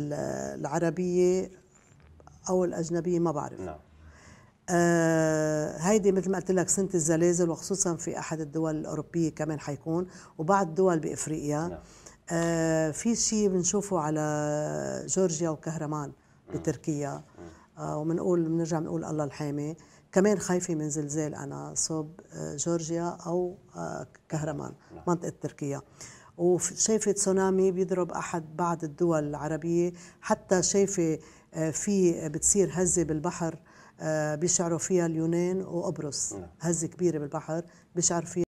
العربية أو الأجنبية ما بعرف نعم آه هيدي مثل ما قلت لك سنة الزلازل وخصوصا في أحد الدول الأوروبية كمان حيكون وبعض الدول بإفريقيا نعم. آه في شيء بنشوفه على جورجيا وكهرمان بتركيا آه وبنقول بنرجع بنقول الله الحامي كمان خايفة من زلزال أنا صوب آه، جورجيا أو آه، كهرمان نعم. منطقة تركيا وشايفه تسونامي بيضرب احد بعض الدول العربيه حتى شايفه آه، في بتصير هزه بالبحر آه، بيشعروا فيها اليونان وقبرص نعم. هزه كبيره بالبحر بيشعر فيها